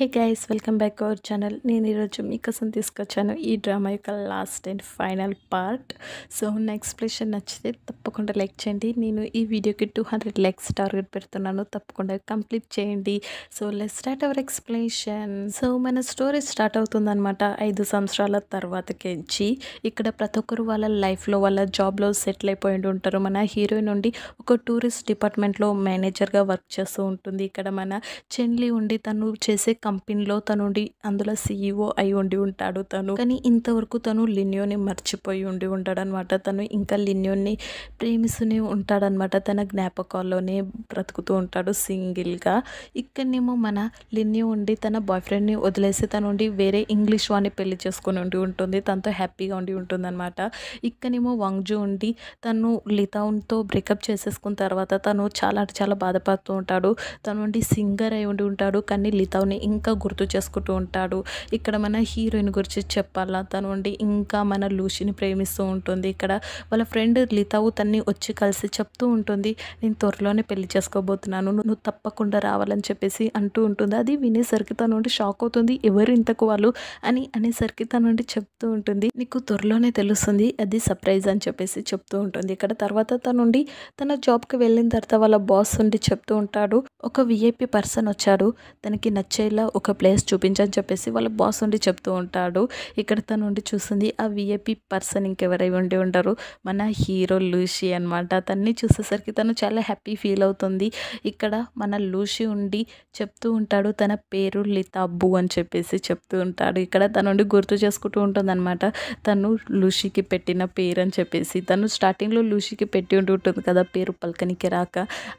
hey guys welcome back our channel నేను ఈరోజు మీకోసం తీసుకొచ్చాను ఈ డ్రామా యొక్క last and final part so నా ఎక్స్ప్రెషన్ నచ్చితే తప్పకుండా లైక్ చేయండి నేను ఈ వీడియోకి టూ హండ్రెడ్ లైక్స్ టార్గెట్ పెడుతున్నాను తప్పకుండా కంప్లీట్ చేయండి so let's start our explanation so మన స్టోరీ స్టార్ట్ అవుతుందన్నమాట ఐదు సంవత్సరాల తర్వాతకించి ఇక్కడ ప్రతి ఒక్కరు వాళ్ళ లైఫ్లో వాళ్ళ జాబ్లో సెటిల్ అయిపోయి ఉంటారు మన హీరోయిన్ ఉండి ఒక టూరిస్ట్ డిపార్ట్మెంట్లో మేనేజర్గా వర్క్ చేస్తూ ఉంటుంది ఇక్కడ మన చెన్లీ ఉండి తను చేసే కంపెనీలో తను అందులో సీఈఓ e అయి ఉండి ఉంటాడు తను కానీ ఇంతవరకు తను లినియోని మర్చిపోయి ఉండి ఉంటాడనమాట తను ఇంకా లినియోని ప్రేమిస్తూనే ఉంటాడనమాట తన జ్ఞాపకాల్లోనే బ్రతుకుతూ ఉంటాడు సింగిల్గా ఇక్కడనేమో మన లిన్యూ ఉండి తన బాయ్ ఫ్రెండ్ని వదిలేసి తనుండి వేరే ఇంగ్లీష్ వాడిని పెళ్లి చేసుకుని ఉండి ఉంటుంది తనతో హ్యాపీగా ఉండి ఉంటుంది అనమాట ఇక్కడనేమో వంగ్జు ఉండి తను లితాన్తో బ్రేకప్ చేసేసుకున్న తర్వాత తను చాలా చాలా బాధపడుతూ ఉంటాడు తను సింగర్ అయి ఉండి ఉంటాడు కానీ లితావ్ని ఇంకా గుర్తు చేసుకుంటూ ఉంటాడు ఇక్కడ మన హీరోయిన్ గురించి చెప్పాలా తనుండి ఇంకా మన లూషిని ప్రేమిస్తూ ఉంటుంది ఇక్కడ వాళ్ళ ఫ్రెండ్ లితావు తన్ని వచ్చి కలిసి చెప్తూ ఉంటుంది నేను త్వరలోనే పెళ్లి చేసుకోబోతున్నాను నువ్వు తప్పకుండా రావాలని చెప్పేసి అంటూ ఉంటుంది అది వినేసరికి తనుండి షాక్ అవుతుంది ఎవరు ఇంతకు వాళ్ళు అని అనేసరికి తన నుండి చెప్తూ ఉంటుంది నీకు త్వరలోనే తెలుస్తుంది అది సర్ప్రైజ్ అని చెప్పేసి చెప్తూ ఉంటుంది ఇక్కడ తర్వాత తనుండి తన జాబ్కి వెళ్ళిన తర్వాత వాళ్ళ బాస్ ఉండి చెప్తూ ఉంటాడు ఒక విఐపి పర్సన్ వచ్చాడు తనకి నచ్చేలా ఒక ప్లేస్ చూపించని చెప్పేసి వాళ్ళ బాస్ ఉండి చెప్తూ ఉంటాడు ఇక్కడ తను ఉండి చూస్తుంది ఆ విఐపి పర్సన్ ఇంకెవరై ఉండి ఉంటారు మన హీరో లూషి అనమాట తన్ని చూసేసరికి తను చాలా హ్యాపీ ఫీల్ అవుతుంది ఇక్కడ మన లూషి ఉండి చెప్తూ ఉంటాడు తన పేరు లితాబ్బు అని చెప్పేసి చెప్తూ ఉంటాడు ఇక్కడ తనుండి గుర్తు చేసుకుంటూ ఉంటుందన్నమాట తను లూషికి పెట్టిన పేరు అని చెప్పేసి తను స్టార్టింగ్లో లూషికి పెట్టి ఉండి ఉంటుంది కదా పేరు పలకనికి రాక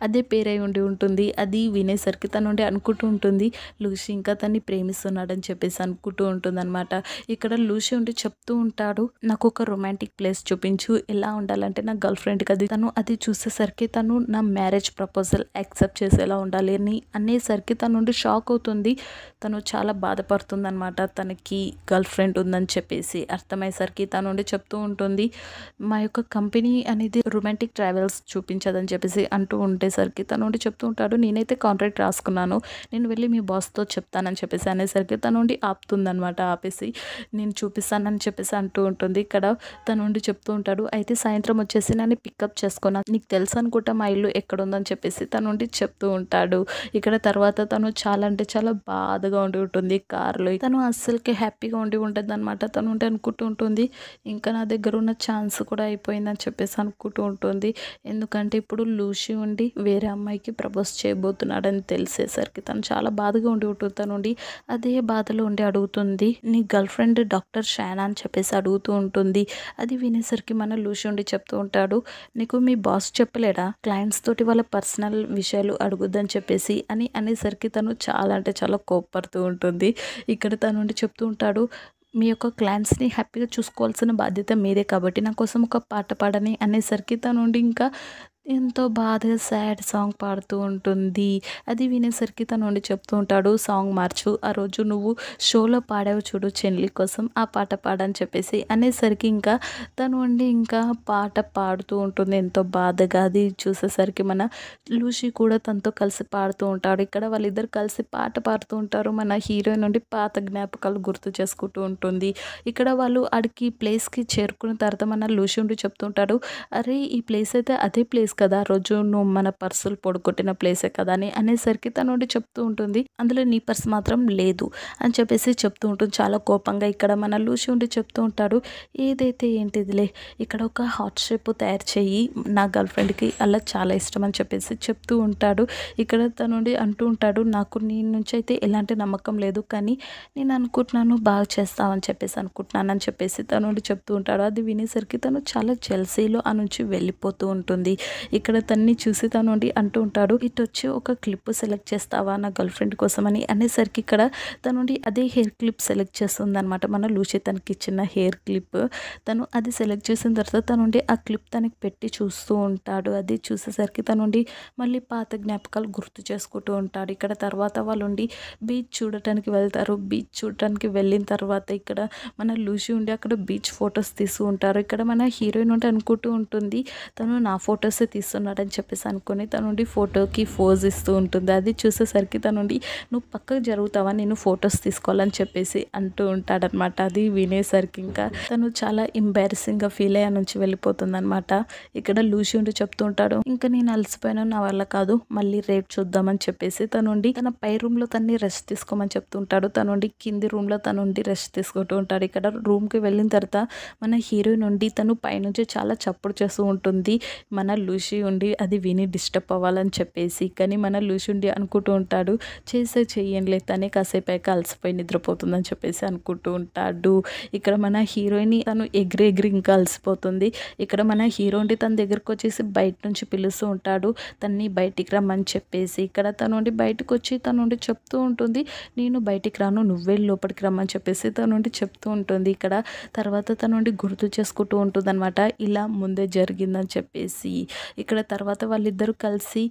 అదే పేరై ఉండి ఉంటుంది అది వినేసరికి ఉండి అనుకుంటూ ఉంటుంది లూషి ఇంకా తన్ని ప్రేమిస్తున్నాడని చెప్పేసి అనుకుంటూ ఉంటుంది అనమాట ఇక్కడ లూషి ఉండి చెప్తూ ఉంటాడు నాకు ఒక రొమాంటిక్ ప్లేస్ చూపించు ఎలా ఉండాలంటే నా గర్ల్ ఫ్రెండ్ అది తను అది చూసేసరికి తను నా మ్యారేజ్ ప్రపోజల్ యాక్సెప్ట్ చేసేలా ఉండాలి అని అనేసరికి ఉండి షాక్ అవుతుంది తను చాలా బాధపడుతుంది అనమాట తనకి గర్ల్ ఫ్రెండ్ ఉందని చెప్పేసి అర్థమయ్యేసరికి ఉండి చెప్తూ ఉంటుంది మా యొక్క కంపెనీ అనేది రొమాంటిక్ ట్రావెల్స్ చూపించదని చెప్పేసి అంటూ ఉండేసరికి తనుండి చెప్తూ ఉంటాడు నేనే నేనైతే కాంట్రాక్ట్ రాసుకున్నాను నేను వెళ్ళి మీ బాస్తో చెప్తానని చెప్పేసి అనేసరికి ఉండి ఆపుతుందనమాట ఆపేసి నేను చూపిస్తానని చెప్పేసి అంటూ ఉంటుంది ఇక్కడ తను ఉండి చెప్తూ ఉంటాడు అయితే సాయంత్రం వచ్చేసి నన్ను పికప్ చేసుకున్నాను నీకు తెలుసు అనుకుంటా మా ఇల్లు ఎక్కడ ఉందని చెప్పేసి తనుండి చెప్తూ ఉంటాడు ఇక్కడ తర్వాత తను చాలా అంటే చాలా బాధగా ఉండి ఉంటుంది కార్లో తను అస్సలకి హ్యాపీగా ఉండి ఉంటుంది అనమాట తను ఉండి అనుకుంటూ ఉంటుంది ఇంకా నా దగ్గర ఉన్న ఛాన్స్ కూడా అయిపోయిందని చెప్పేసి అనుకుంటూ ఉంటుంది ఎందుకంటే ఇప్పుడు లూషి ఉండి వేరే అమ్మాయికి ప్రపోజ్ చేయబో వెళ్ళిపోతున్నాడని తెలిసేసరికి తను చాలా బాధగా ఉండి ఉంటుంది ఉండి అదే బాధలో ఉండి అడుగుతుంది నీ గర్ల్ ఫ్రెండ్ డాక్టర్ షానా అని చెప్పేసి అడుగుతూ ఉంటుంది అది వినేసరికి మన లూషి ఉండి చెప్తూ ఉంటాడు నీకు మీ బాస్ చెప్పలేడా క్లయింట్స్ తోటి వాళ్ళ పర్సనల్ విషయాలు అడుగుద్దని చెప్పేసి అని అనేసరికి తను చాలా అంటే చాలా కోప్పడుతూ ఉంటుంది ఇక్కడ తను ఉండి చెప్తూ ఉంటాడు మీ యొక్క క్లయింట్స్ని హ్యాపీగా చూసుకోవాల్సిన బాధ్యత మీదే కాబట్టి నా కోసం ఒక పాట పాడని అనేసరికి తను ఇంకా ఎంతో బాధగా సాడ్ సాంగ్ పాడుతూ ఉంటుంది అది వినేసరికి తను ఉండి చెప్తూ ఉంటాడు సాంగ్ మార్చు ఆ రోజు నువ్వు షోలో పాడావు చూడు చెల్లి కోసం ఆ పాట పాడని చెప్పేసి అనేసరికి ఇంకా తను ఉండి ఇంకా పాట పాడుతూ ఉంటుంది ఎంతో బాధగా అది చూసేసరికి మన లూషి కూడా తనతో కలిసి పాడుతూ ఉంటాడు ఇక్కడ వాళ్ళిద్దరు కలిసి పాట పాడుతూ ఉంటారు మన హీరోయిన్ నుండి పాత జ్ఞాపకాలు గుర్తు చేసుకుంటూ ఉంటుంది ఇక్కడ వాళ్ళు ఆడికి ప్లేస్కి చేరుకున్న తర్వాత మన లూషి ఉండి చెప్తుంటాడు అరే ఈ ప్లేస్ అయితే అదే ప్లేస్ కదా రోజు నువ్వు మన పర్సులు పొడగొట్టిన ప్లేసే కదా అని అనేసరికి తను చెప్తూ ఉంటుంది అందులో నీ పర్స్ మాత్రం లేదు అని చెప్పేసి చెప్తూ ఉంటుంది చాలా కోపంగా ఇక్కడ మన లూసి ఉండి చెప్తూ ఉంటాడు ఏదైతే ఏంటిదిలే ఇక్కడ ఒక హాట్ షేప్ తయారు చేయి నా గర్ల్ ఫ్రెండ్కి అలా చాలా ఇష్టం అని చెప్పేసి చెప్తూ ఉంటాడు ఇక్కడ తను అంటూ ఉంటాడు నాకు నీ నుంచి అయితే ఎలాంటి నమ్మకం లేదు కానీ నేను అనుకుంటున్నాను బాగా చేస్తామని చెప్పేసి అనుకుంటున్నాను అని చెప్పేసి తను చెప్తూ ఉంటాడు అది వినేసరికి తను చాలా జెల్సీలో ఆ నుంచి వెళ్ళిపోతూ ఉంటుంది ఇక్కడ తన్ని చూసి తను అంటూ ఉంటాడు ఇటు వచ్చి ఒక క్లిప్ సెలెక్ట్ చేస్తావా నా గర్ల్ ఫ్రెండ్ కోసం అని అనేసరికి ఇక్కడ తను అదే హెయిర్ క్లిప్ సెలెక్ట్ చేస్తుంది అనమాట మన లూచి తనకి ఇచ్చిన హెయిర్ క్లిప్ తను అది సెలెక్ట్ చేసిన తర్వాత తను ఆ క్లిప్ తనకి పెట్టి చూస్తూ ఉంటాడు అది చూసేసరికి తను మళ్ళీ పాత జ్ఞాపకాలు గుర్తు చేసుకుంటూ ఉంటాడు ఇక్కడ తర్వాత వాళ్ళు బీచ్ చూడటానికి వెళ్తారు బీచ్ చూడటానికి వెళ్ళిన తర్వాత ఇక్కడ మన లూచి ఉండి అక్కడ బీచ్ ఫొటోస్ తీస్తూ ఉంటారు ఇక్కడ మన హీరోయిన్ ఉంటే అనుకుంటూ ఉంటుంది తను నా ఫొటోస్ తీస్తున్నాడని చెప్పేసి అనుకుని తనుండి ఫోటోకి ఫోజ్ ఇస్తూ ఉంటుంది అది చూసేసరికి తనుండి నువ్వు పక్కకు జరుగుతావా నేను ఫొటోస్ తీసుకోవాలని చెప్పేసి అంటూ ఉంటాడనమాట అది వినేసరికి ఇంకా తను చాలా ఎంబారసింగ్గా ఫీల్ అయ్యా నుంచి వెళ్ళిపోతుందనమాట ఇక్కడ ఉండి చెప్తూ ఉంటాడు ఇంకా నేను అలసిపోయాను నా వల్ల కాదు మళ్ళీ రేపు చూద్దామని చెప్పేసి తనుండి తన పై రూమ్లో తన్ని రెస్ట్ తీసుకోమని చెప్తూ ఉంటాడు తనుండి కింది రూమ్లో తనుండి రెస్ట్ తీసుకుంటూ ఉంటాడు ఇక్కడ రూమ్కి వెళ్ళిన తర్వాత మన హీరోయిన్ ఉండి తను పైనుంచి చాలా చప్పుడు చేస్తూ ఉంటుంది మన లూ లూసి ఉండి అది విని డిస్టర్బ్ అవ్వాలని చెప్పేసి కానీ మన లూషి ఉండి అనుకుంటూ ఉంటాడు చేసే చెయ్యండి తనే కాసేపాక అలసిపోయి నిద్రపోతుందని చెప్పేసి అనుకుంటూ ఉంటాడు ఇక్కడ మన హీరోయిన్ తను ఎగిరి ఎగిరి ఇంకా అలసిపోతుంది ఇక్కడ మన హీరో ఉండి తన దగ్గరకు వచ్చేసి బయట నుంచి పిలుస్తూ ఉంటాడు తన్ని బయటికి రమ్మని చెప్పేసి ఇక్కడ తను ఉండి బయటకు వచ్చి తను ఉండి చెప్తూ ఉంటుంది నేను బయటికి రాను నువ్వే లోపలికి రమ్మని చెప్పేసి తను ఉండి చెప్తూ ఉంటుంది ఇక్కడ తర్వాత తను ఉండి గుర్తు చేసుకుంటూ ఉంటుంది ఇలా ముందే జరిగిందని చెప్పేసి ఇక్కడ తర్వాత వాళ్ళిద్దరూ కలిసి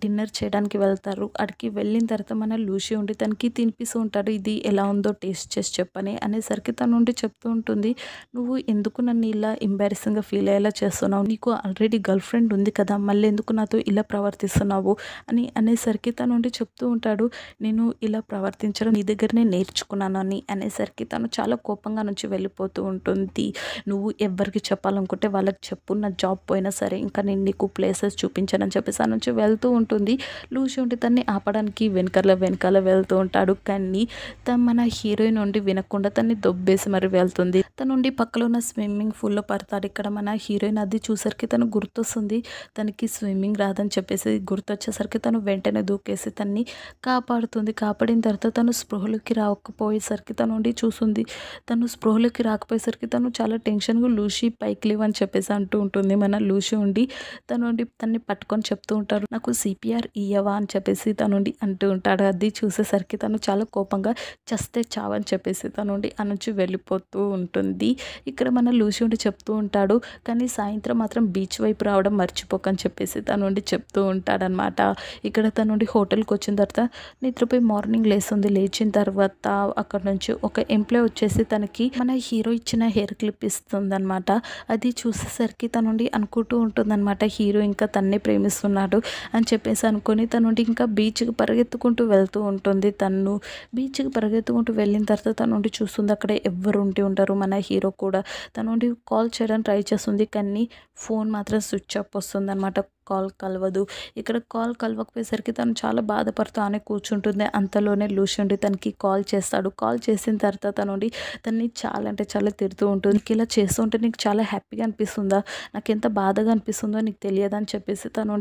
డిన్నర్ చేయడానికి వెళ్తారు అక్కడికి వెళ్ళిన తర్వాత మన లూషి ఉండి తనకి తినిపిస్తూ ఉంటారు ఇది ఎలా ఉందో టేస్ట్ చేసి చెప్పని అనేసరికి తను ఉండి చెప్తూ ఉంటుంది నువ్వు ఎందుకు నన్ను ఇలా ఎంబారసింగ్గా ఫీల్ అయ్యేలా చేస్తున్నావు నీకు ఆల్రెడీ గర్ల్ ఫ్రెండ్ ఉంది కదా మళ్ళీ ఎందుకు నాతో ఇలా ప్రవర్తిస్తున్నావు అని అనేసరికి తను ఉండి చెప్తూ ఉంటాడు నేను ఇలా ప్రవర్తించడం నీ దగ్గరనే నేర్చుకున్నాను అని అనేసరికి తను చాలా కోపంగా నుంచి వెళ్ళిపోతూ ఉంటుంది నువ్వు ఎవరికి చెప్పాలనుకుంటే వాళ్ళకి చెప్పు నా జాబ్ పోయినా సరే ఇంకా నేను నీకు ప్లేసెస్ చూపించానని చెప్పేసి నుంచి వెళ్తూ ఉంటుంది లూసి ఉంటే తన్ని ఆపడానికి వెనకాల వెనకాల వెళ్తూ ఉంటాడు కానీ మన హీరోయిన్ ఉండి వినకుండా తన్ని దొబ్బేసి మరి వెళ్తుంది తనుండి పక్కలో ఉన్న స్విమ్మింగ్ పూల్లో పడతాడు ఇక్కడ మన హీరోయిన్ అది చూసరికి తను గుర్తొస్తుంది తనకి స్విమ్మింగ్ రాదని చెప్పేసి గుర్తొచ్చేసరికి తను వెంటనే దూకేసి తన్ని కాపాడుతుంది కాపాడిన తర్వాత తను స్పృహలోకి రాకపోయేసరికి తను ఉండి చూస్తుంది తను స్పృహలోకి రాకపోయేసరికి తను చాలా టెన్షన్గా లూషి పైకి లేవని అని చెప్పేసి అంటూ ఉంటుంది మన లూషి ఉండి తను ఉండి తన్ని పట్టుకొని చెప్తూ ఉంటాడు నాకు సిపిఆర్ ఇయ్యవా అని చెప్పేసి తనుండి అంటూ ఉంటాడు అది చూసేసరికి తను చాలా కోపంగా చస్తే చావని చెప్పేసి తనుండి అనుంచి వెళ్ళిపోతూ ఉంటుంది ఇక్కడ మన ఉండి చెప్తూ ఉంటాడు కానీ సాయంత్రం మాత్రం బీచ్ వైపు రావడం మర్చిపోకని చెప్పేసి తనుండి చెప్తూ ఉంటాడనమాట ఇక్కడ తనుండి హోటల్కి వచ్చిన తర్వాత నిద్రపోయి మార్నింగ్ లేస్తుంది లేచిన తర్వాత అక్కడ నుంచి ఒక ఎంప్లాయ్ వచ్చేసి తనకి మన హీరో ఇచ్చిన హెయిర్ క్లిప్ ఇస్తుంది అనమాట అది చూసేసరికి తనుండి అనుకుంటూ ఉంటుందన్నమాట హీరో ఇంకా తన్నే ప్రేమిస్తున్నాడు అని చెప్పేసి అనుకొని తను ఇంకా బీచ్కి పరిగెత్తుకుంటూ వెళ్తూ ఉంటుంది తను బీచ్కి పరిగెత్తుకుంటూ వెళ్ళిన తర్వాత తను ఉండి చూస్తుంది అక్కడ ఎవ్వరు ఉండి ఉంటారు మన హీరో కూడా తను ఉండి కాల్ చేయడానికి ట్రై చేస్తుంది కానీ ఫోన్ మాత్రం స్విచ్ ఆఫ్ వస్తుంది అనమాట కాల్ కలవదు ఇక్కడ కాల్ కలవకపోయేసరికి తను చాలా బాధపడుతూనే కూర్చుంటుంది అంతలోనే ఉండి తనకి కాల్ చేస్తాడు కాల్ చేసిన తర్వాత తను తన్ని చాలా అంటే చాలా తిడుతూ ఉంటుంది నీకు ఇలా చేస్తుంటే నీకు చాలా హ్యాపీగా అనిపిస్తుందా నాకు ఎంత బాధగా అనిపిస్తుందో నీకు తెలియదని చెప్పేసి తను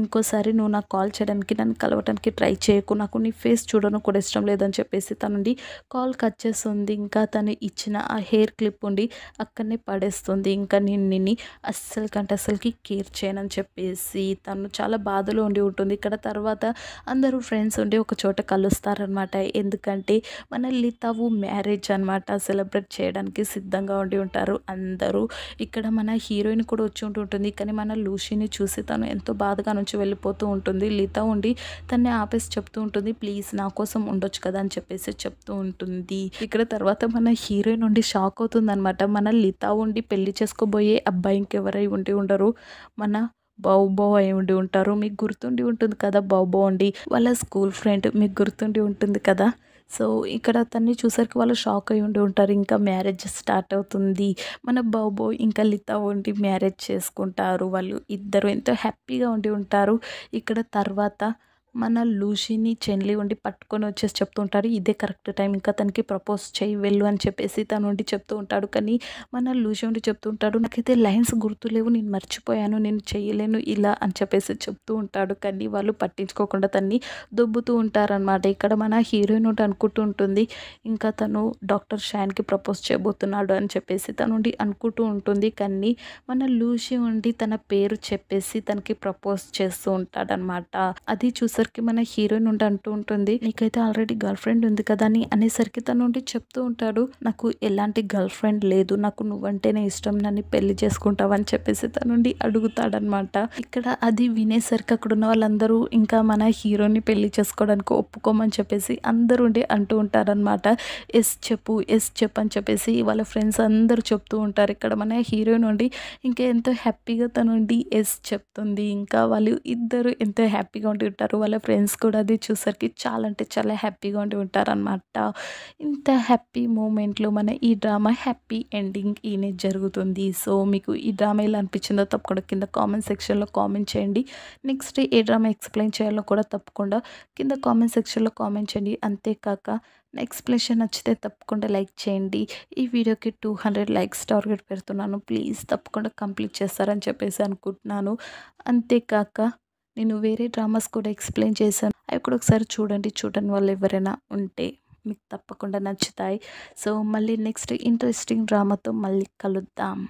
ఇంకోసారి నువ్వు నాకు కాల్ చేయడానికి నన్ను కలవటానికి ట్రై చేయకు నాకు నీ ఫేస్ చూడడం కూడా ఇష్టం లేదని చెప్పేసి తనుండి కాల్ కట్ చేస్తుంది ఇంకా తను ఇచ్చిన ఆ హెయిర్ క్లిప్ ఉండి అక్కడనే పడేస్తుంది ఇంకా నేను నిన్ను అస్సలు కంటే అస్సలకి కేర్ చేయనని చెప్పేసి చేసి తను చాలా బాధలో ఉండి ఉంటుంది ఇక్కడ తర్వాత అందరూ ఫ్రెండ్స్ ఉండి ఒక చోట కలుస్తారనమాట ఎందుకంటే మన లితావు మ్యారేజ్ అనమాట సెలబ్రేట్ చేయడానికి సిద్ధంగా ఉండి ఉంటారు అందరూ ఇక్కడ మన హీరోయిన్ కూడా వచ్చి ఉంటుంటుంది కానీ మన లూషిని చూసి తను ఎంతో బాధగా నుంచి వెళ్ళిపోతూ ఉంటుంది లితా ఉండి తన్ని ఆపేసి చెప్తూ ఉంటుంది ప్లీజ్ నా కోసం ఉండొచ్చు కదా అని చెప్పేసి చెప్తూ ఉంటుంది ఇక్కడ తర్వాత మన హీరోయిన్ ఉండి షాక్ అవుతుంది అనమాట మన లితా ఉండి పెళ్లి చేసుకోబోయే అబ్బాయి ఇంకెవరై ఉండి ఉండరు మన అయి ఉండి ఉంటారు మీకు గుర్తుండి ఉంటుంది కదా బౌబో అండి వాళ్ళ స్కూల్ ఫ్రెండ్ మీకు గుర్తుండి ఉంటుంది కదా సో ఇక్కడ తన్ని చూసరికి వాళ్ళు షాక్ అయి ఉండి ఉంటారు ఇంకా మ్యారేజ్ స్టార్ట్ అవుతుంది మన బాబో ఇంకా లితా ఉండి మ్యారేజ్ చేసుకుంటారు వాళ్ళు ఇద్దరు ఎంతో హ్యాపీగా ఉండి ఉంటారు ఇక్కడ తర్వాత మన లూషిని చెన్లి ఉండి పట్టుకొని వచ్చేసి చెప్తూ ఉంటారు ఇదే కరెక్ట్ టైం ఇంకా తనకి ప్రపోజ్ చేయి వెళ్ళు అని చెప్పేసి తను ఉండి చెప్తూ ఉంటాడు కానీ మన లూషి ఉండి చెప్తూ ఉంటాడు నాకైతే లైన్స్ గుర్తులేవు నేను మర్చిపోయాను నేను చేయలేను ఇలా అని చెప్పేసి చెప్తూ ఉంటాడు కానీ వాళ్ళు పట్టించుకోకుండా తన్ని దొబ్బుతూ ఉంటారనమాట ఇక్కడ మన హీరోయిన్ ఉంటే అనుకుంటూ ఉంటుంది ఇంకా తను డాక్టర్ షాన్కి ప్రపోజ్ చేయబోతున్నాడు అని చెప్పేసి తను ఉండి అనుకుంటూ ఉంటుంది కానీ మన లూషి ఉండి తన పేరు చెప్పేసి తనకి ప్రపోజ్ చేస్తూ ఉంటాడనమాట అది చూసి అనేసరికి మన హీరోయిన్ ఉండి అంటూ ఉంటుంది నీకైతే ఆల్రెడీ గర్ల్ ఫ్రెండ్ ఉంది కదా అని అనేసరికి తను ఉండి చెప్తూ ఉంటాడు నాకు ఎలాంటి గర్ల్ ఫ్రెండ్ లేదు నాకు నువ్వంటేనే ఇష్టం నన్ను పెళ్లి చేసుకుంటావని చెప్పేసి తనుండి అడుగుతాడనమాట ఇక్కడ అది వినేసరికి అక్కడ ఉన్న వాళ్ళందరూ ఇంకా మన హీరోని పెళ్లి చేసుకోవడానికి ఒప్పుకోమని చెప్పేసి అందరూ ఉండి అంటూ ఉంటారనమాట ఎస్ చెప్పు ఎస్ చెప్పు అని చెప్పేసి వాళ్ళ ఫ్రెండ్స్ అందరూ చెప్తూ ఉంటారు ఇక్కడ మన హీరోయిన్ ఉండి ఇంకా ఎంతో హ్యాపీగా తనుండి ఎస్ చెప్తుంది ఇంకా వాళ్ళు ఇద్దరు ఎంతో హ్యాపీగా ఉండి ఉంటారు వాళ్ళ ఫ్రెండ్స్ కూడా అది చూసరికి చాలా అంటే చాలా హ్యాపీగా ఉండి అనమాట ఇంత హ్యాపీ మూమెంట్లో మన ఈ డ్రామా హ్యాపీ ఎండింగ్ ఈనే జరుగుతుంది సో మీకు ఈ డ్రామా ఎలా అనిపించిందో తప్పకుండా కింద కామెంట్ సెక్షన్లో కామెంట్ చేయండి నెక్స్ట్ ఏ డ్రామా ఎక్స్ప్లెయిన్ చేయాలో కూడా తప్పకుండా కింద కామెంట్ సెక్షన్లో కామెంట్ చేయండి అంతేకాక నా ఎక్స్ప్లెనేషన్ నచ్చితే తప్పకుండా లైక్ చేయండి ఈ వీడియోకి టూ హండ్రెడ్ లైక్స్ టార్గెట్ పెడుతున్నాను ప్లీజ్ తప్పకుండా కంప్లీట్ చేస్తారని చెప్పేసి అనుకుంటున్నాను అంతేకాక నేను వేరే డ్రామాస్ కూడా ఎక్స్ప్లెయిన్ చేశాను అవి కూడా ఒకసారి చూడండి చూడని వాళ్ళు ఎవరైనా ఉంటే మీకు తప్పకుండా నచ్చుతాయి సో మళ్ళీ నెక్స్ట్ ఇంట్రెస్టింగ్ డ్రామాతో మళ్ళీ కలుద్దాం